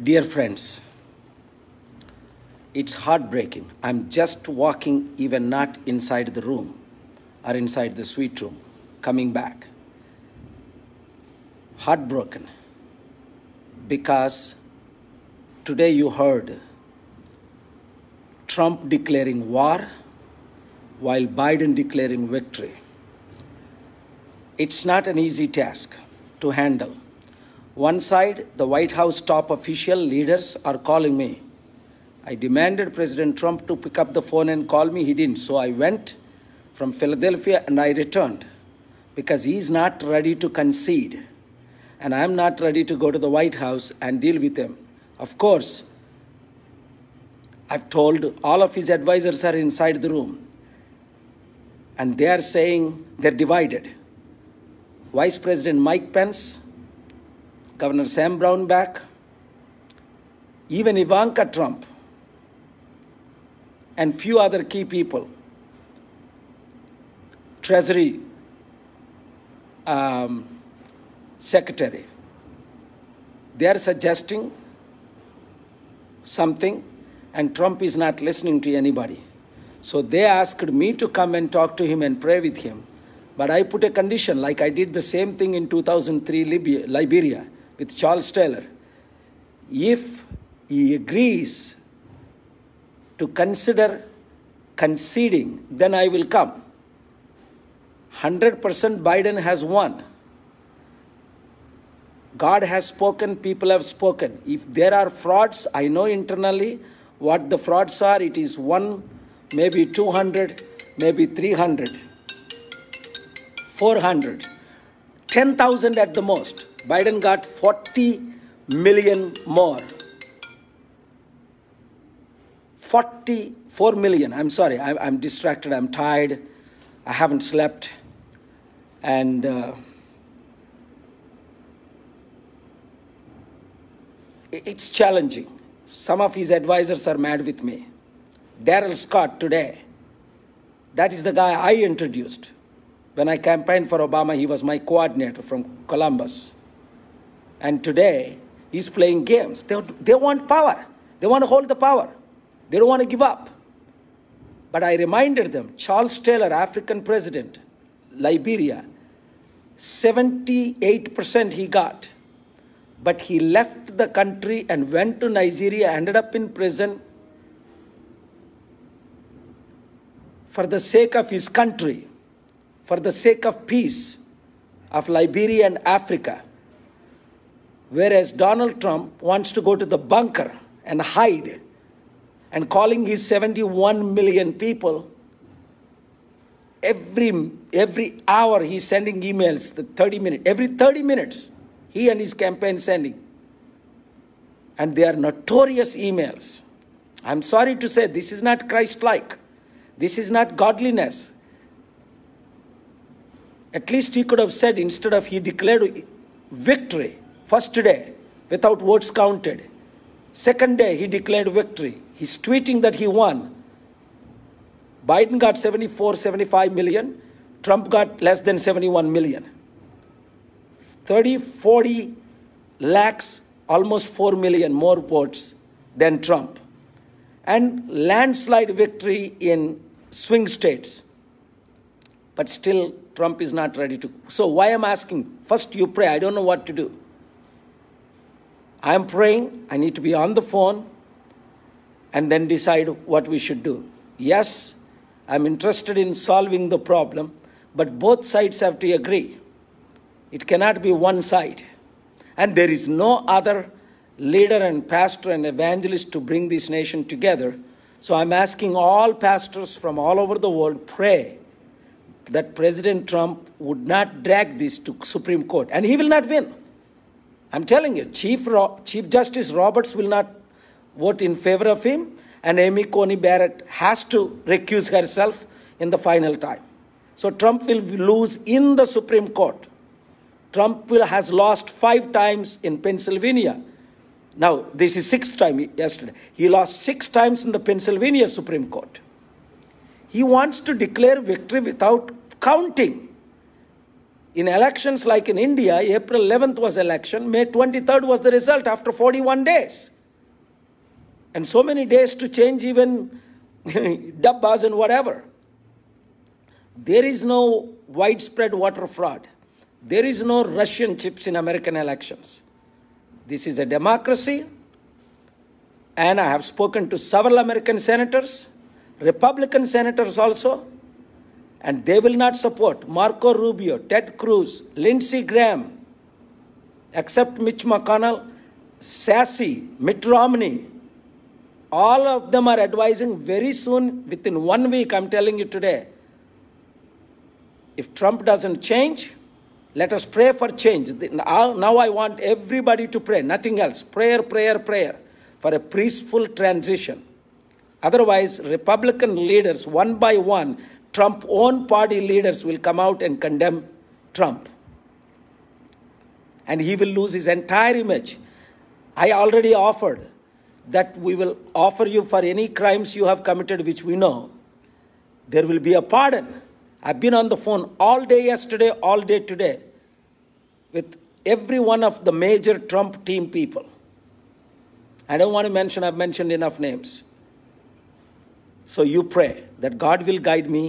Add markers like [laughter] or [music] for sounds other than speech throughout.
Dear friends, it's heartbreaking. I'm just walking, even not inside the room or inside the suite room, coming back. Heartbroken because today you heard Trump declaring war while Biden declaring victory. It's not an easy task to handle. One side, the White House top official leaders are calling me. I demanded President Trump to pick up the phone and call me. He didn't. So I went from Philadelphia and I returned because he's not ready to concede. And I'm not ready to go to the White House and deal with him. Of course, I've told all of his advisors are inside the room. And they are saying they're divided. Vice President Mike Pence Governor Sam Brownback, even Ivanka Trump, and few other key people, Treasury um, Secretary, they are suggesting something, and Trump is not listening to anybody. So they asked me to come and talk to him and pray with him. But I put a condition, like I did the same thing in 2003 Libya, Liberia with Charles Taylor. If he agrees to consider conceding, then I will come. 100% Biden has won. God has spoken, people have spoken. If there are frauds, I know internally what the frauds are. It is one, maybe 200, maybe 300, 400, 10,000 at the most. Biden got 40 million more. 44 million. I'm sorry, I'm, I'm distracted, I'm tired, I haven't slept. And uh, it's challenging. Some of his advisors are mad with me. Daryl Scott today, that is the guy I introduced. When I campaigned for Obama, he was my coordinator from Columbus and today he's playing games. They, they want power. They want to hold the power. They don't want to give up. But I reminded them Charles Taylor, African president, Liberia, 78% he got. But he left the country and went to Nigeria, ended up in prison for the sake of his country, for the sake of peace of Liberia and Africa. Whereas Donald Trump wants to go to the bunker and hide and calling his 71 million people every every hour he's sending emails the 30 minutes every 30 minutes he and his campaign sending and they are notorious emails i'm sorry to say this is not christ like this is not godliness at least he could have said instead of he declared victory First day, without votes counted. Second day, he declared victory. He's tweeting that he won. Biden got 74, 75 million. Trump got less than 71 million. 30, 40 lakhs, almost 4 million more votes than Trump. And landslide victory in swing states. But still, Trump is not ready to. So, why I'm asking? First, you pray. I don't know what to do. I'm praying, I need to be on the phone and then decide what we should do. Yes, I'm interested in solving the problem, but both sides have to agree. It cannot be one side. And there is no other leader and pastor and evangelist to bring this nation together. So I'm asking all pastors from all over the world pray that President Trump would not drag this to Supreme Court and he will not win. I'm telling you, Chief, Ro Chief Justice Roberts will not vote in favor of him, and Amy Coney Barrett has to recuse herself in the final time. So Trump will lose in the Supreme Court. Trump will, has lost five times in Pennsylvania. Now, this is sixth time yesterday. He lost six times in the Pennsylvania Supreme Court. He wants to declare victory without counting. In elections like in India, April 11th was election, May 23rd was the result after 41 days. And so many days to change even [laughs] dabbas and whatever. There is no widespread water fraud. There is no Russian chips in American elections. This is a democracy. And I have spoken to several American senators, Republican senators also, and they will not support Marco Rubio, Ted Cruz, Lindsey Graham, except Mitch McConnell, Sassy, Mitt Romney. All of them are advising very soon, within one week, I'm telling you today. If Trump doesn't change, let us pray for change. Now I want everybody to pray, nothing else. Prayer, prayer, prayer for a peaceful transition. Otherwise, Republican leaders, one by one, Trump's own party leaders will come out and condemn Trump. And he will lose his entire image. I already offered that we will offer you for any crimes you have committed, which we know. There will be a pardon. I've been on the phone all day yesterday, all day today, with every one of the major Trump team people. I don't want to mention, I've mentioned enough names. So you pray that God will guide me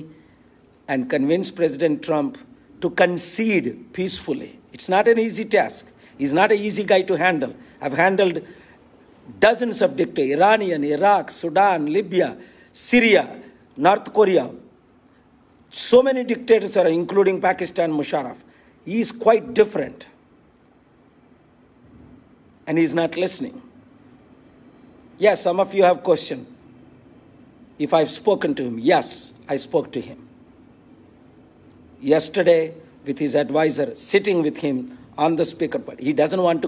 and convince President Trump to concede peacefully. It's not an easy task. He's not an easy guy to handle. I've handled dozens of dictators Iranian, Iraq, Sudan, Libya, Syria, North Korea. So many dictators are, including Pakistan Musharraf. He is quite different. And he's not listening. Yes, some of you have questioned if I've spoken to him. Yes, I spoke to him yesterday with his advisor sitting with him on the speaker. But he doesn't want to